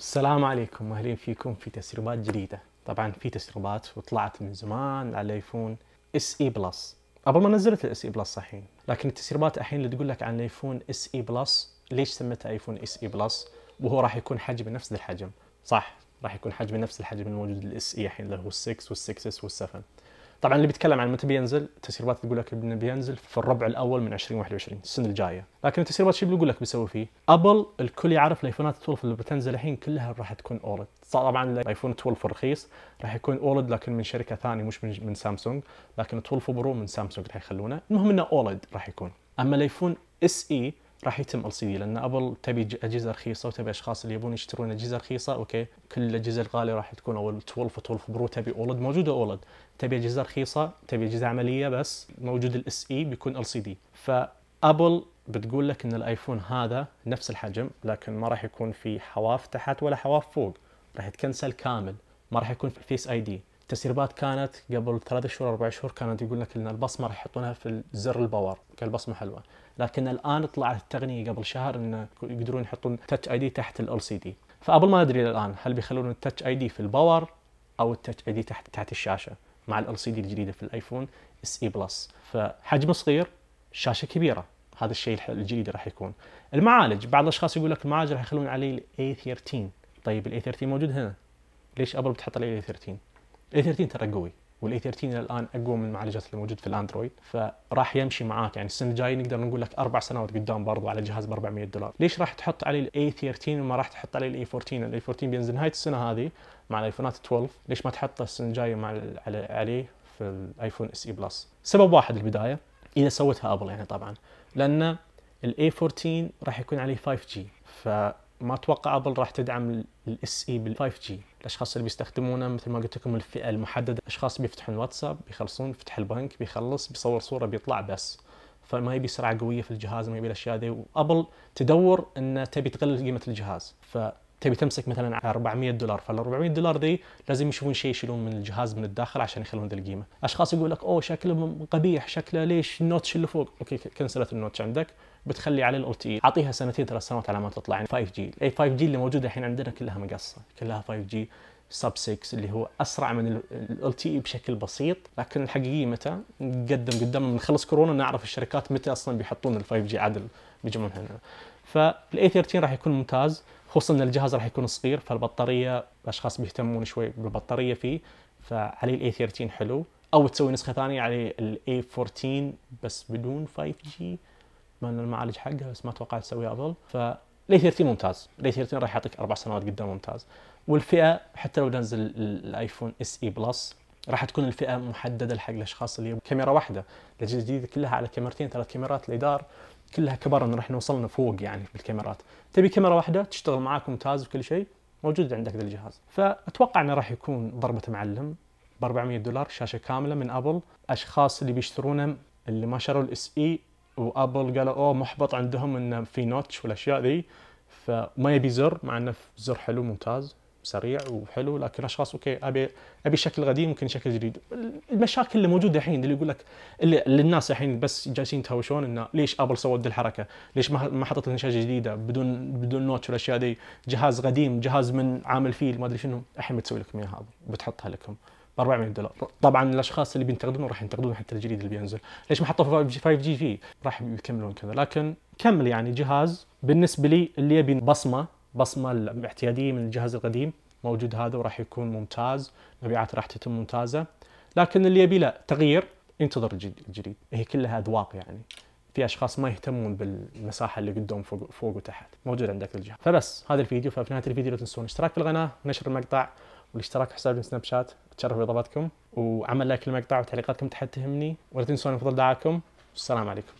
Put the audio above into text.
السلام عليكم اهلين فيكم في تسريبات جديده طبعا في تسريبات وطلعت من زمان على الايفون اس اي بلس قبل ما نزلت الاس اي بلس الحين لكن التسريبات الحين اللي تقول لك عن الايفون اس اي بلس ليش سميته ايفون اس اي بلس وهو راح يكون حجمه نفس الحجم صح راح يكون حجمه نفس الحجم الموجود للاس اي e الحين اللي هو 6 وال6 اس وال7 طبعا اللي بيتكلم عن متى بينزل التسريبات تقول لك انه بينزل في الربع الاول من 2021 السنه الجايه لكن التسريبات شو بيقول لك بيسوي فيه ابل الكل يعرف الايفونات 12 اللي بتنزل الحين كلها راح تكون اولد طبعا الايفون 12 الرخيص راح يكون اولد لكن من شركه ثانيه مش من, من سامسونج لكن 12 برو من سامسونج راح يخلونه المهم انه اولد راح يكون اما الايفون اس اي راح يتم ال سي دي لان ابل تبي اجهزه رخيصه وتبي اشخاص اللي يبون يشترون اجهزه رخيصه اوكي كل الاجهزه الغاليه راح تكون اول 12 12 برو تبي اولد موجوده اولد تبي اجهزه رخيصه تبي اجهزه عمليه بس موجود الاس اي e بيكون ال سي دي فابل بتقول لك ان الايفون هذا نفس الحجم لكن ما راح يكون في حواف تحت ولا حواف فوق راح يتكنسل كامل ما راح يكون في فيس اي دي التسريبات كانت قبل ثلاثة شهور أربع شهور كانت يقول لك ان البصمه راح يحطونها في زر الباور كالبصمه حلوه لكن الان طلعت التقنيه قبل شهر انه يقدرون يحطون تاتش اي دي تحت ال سي دي فقبل ما ادري الان هل بيخلون التاتش اي دي في الباور او التاتش اي دي تحت تحت الشاشه مع ال سي دي الجديده في الايفون اس اي e بلس فحجمه صغير شاشه كبيره هذا الشيء الجديد راح يكون المعالج بعض الاشخاص يقول لك المعالج راح يخلون عليه الاي 13 طيب الاي 13 موجود هنا ليش ابل بتحط عليه الاي 13 الاي 13 ترى قوي والاي 13 الان اقوى من المعالجات اللي موجود في الاندرويد فراح يمشي معاك يعني السنه الجايه نقدر نقول لك اربع سنوات قدام برضو على جهاز ب 400 دولار، ليش راح تحط عليه الاي 13 وما راح تحط عليه الاي 14؟ الاي 14 بينزل نهايه السنه هذه مع الايفونات 12، ليش ما تحطه السنه الجايه مع عليه في الايفون اس اي بلس؟ سبب واحد البدايه اذا سوتها ابل يعني طبعا لان الاي 14 راح يكون عليه 5 جي ف ما اتوقع ابل راح تدعم الاس اي e بال 5 جي الاشخاص اللي بيستخدمونه مثل ما قلت لكم الفئه المحدده اشخاص بيفتحون واتساب بيخلصون بيفتح البنك بيخلص بيصور صوره بيطلع بس فما يبي سرعه قويه في الجهاز ما يبي الاشياء ذي وابل تدور ان تبي تقلل قيمه الجهاز ف تبي تمسك مثلا على 400 دولار فال 400 دولار دي لازم يشوفون شيء يشيلون من الجهاز من الداخل عشان يخلون ذي القيمه اشخاص يقول لك اوه شكله قبيح شكله ليش النوتش اللي فوق اوكي كنسلت النوتش عندك بتخلي عليه الاو تي e. اعطيها سنتين ثلاث سنوات على ما تطلع يعني 5 جي اي 5 جي اللي موجوده الحين عندنا كلها مقصه كلها 5 جي سب 6 اللي هو اسرع من ال تي e بشكل بسيط لكن الحقيقيه متى نقدم قدام نخلص كورونا نعرف الشركات متى اصلا بيحطون ال 5 جي عدل بيجمعون هنا فالاي 13 راح يكون ممتاز خصوصا ان الجهاز راح يكون صغير فالبطاريه الاشخاص بيهتمون شوي بالبطاريه فيه فعليه الاي 13 حلو او تسوي نسخه ثانيه على الاي 14 بس بدون 5 جي مع ان المعالج حقها بس ما اتوقع تسويها ابل فالاي 13 ممتاز الاي 13 راح يعطيك اربع سنوات قدام ممتاز والفئه حتى لو نزل الايفون اس اي بلس راح تكون الفئه محدده حق الاشخاص اللي كاميرا واحده الاجهزه الجديده كلها على كاميرتين ثلاث كاميرات الادار كلها كبرنا راح نوصلنا فوق يعني بالكاميرات تبي كاميرا واحده تشتغل معاك ممتاز وكل شيء موجود عندك ذا الجهاز فاتوقع انه راح يكون ضربه معلم ب 400 دولار شاشه كامله من ابل اشخاص اللي بيشترونه اللي ما شروا الاس اي e وابل قالوا اوه محبط عندهم انه في نوتش والاشياء ذي فما يبي زر مع انه زر حلو ممتاز سريع وحلو لكن اشخاص اوكي ابي ابي شكل قديم ممكن شكل جديد المشاكل اللي موجوده الحين اللي يقول لك اللي الناس الحين بس جالسين يتهاوشون انه ليش ابل سوت الحركه؟ ليش ما ما حطت لنا شاشه جديده بدون بدون نوتش والاشياء دي جهاز قديم جهاز من عامل فيل ما ادري شنو الحين بتسوي لكم اياها بتحطها لكم ب 400 دولار طبعا الاشخاص اللي بينتقدون راح ينتقدون حتى الجديد اللي بينزل ليش ما حطوا 5 جي فيه راح يكملون كذا لكن كمل يعني جهاز بالنسبه لي اللي يبي بصمه بصمه الاعتياديه من الجهاز القديم موجود هذا وراح يكون ممتاز مبيعات راح تتم ممتازه لكن اللي يبي لا تغيير ينتظر الجديد هي كلها اذواق يعني في اشخاص ما يهتمون بالمساحه اللي قدام فوق فوق وتحت موجود عندك الجهاز فبس هذا الفيديو ففي نهايه الفيديو لا تنسون الاشتراك في القناه ونشر المقطع والاشتراك حساب سناب شات اتشرف باضافتكم وعمل لايك للمقطع وتعليقاتكم تحت تهمني ولا تنسون فضل دعاكم والسلام عليكم